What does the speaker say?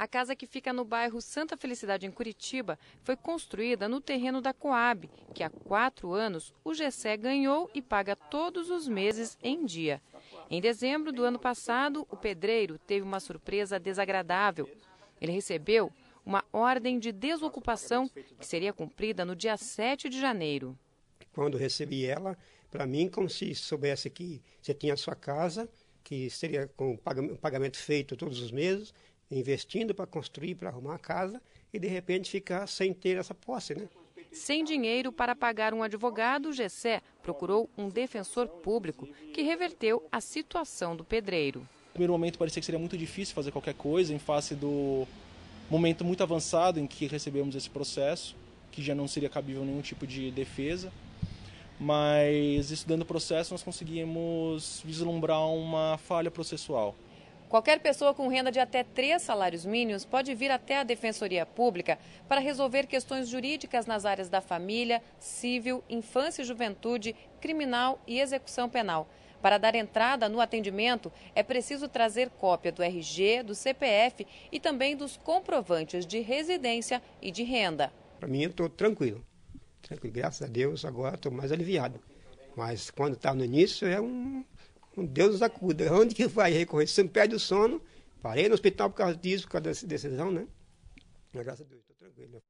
A casa que fica no bairro Santa Felicidade, em Curitiba, foi construída no terreno da Coab, que há quatro anos o GSE ganhou e paga todos os meses em dia. Em dezembro do ano passado, o pedreiro teve uma surpresa desagradável. Ele recebeu uma ordem de desocupação que seria cumprida no dia 7 de janeiro. Quando recebi ela, para mim, como se soubesse que você tinha a sua casa, que seria com pagamento feito todos os meses, investindo para construir, para arrumar a casa e de repente ficar sem ter essa posse, né? Sem dinheiro para pagar um advogado, Gessé procurou um defensor público que reverteu a situação do pedreiro. No primeiro momento parecia que seria muito difícil fazer qualquer coisa em face do momento muito avançado em que recebemos esse processo, que já não seria cabível nenhum tipo de defesa. Mas estudando o processo, nós conseguimos vislumbrar uma falha processual. Qualquer pessoa com renda de até três salários mínimos pode vir até a Defensoria Pública para resolver questões jurídicas nas áreas da família, civil, infância e juventude, criminal e execução penal. Para dar entrada no atendimento, é preciso trazer cópia do RG, do CPF e também dos comprovantes de residência e de renda. Para mim, eu estou tranquilo. tranquilo. Graças a Deus, agora estou mais aliviado. Mas quando está no início, é um com Deus nos acuda. Onde que vai recorrer? Se me perde o sono, parei no hospital por causa disso, por causa dessa decisão, né? graças a Deus, estou tranquilo.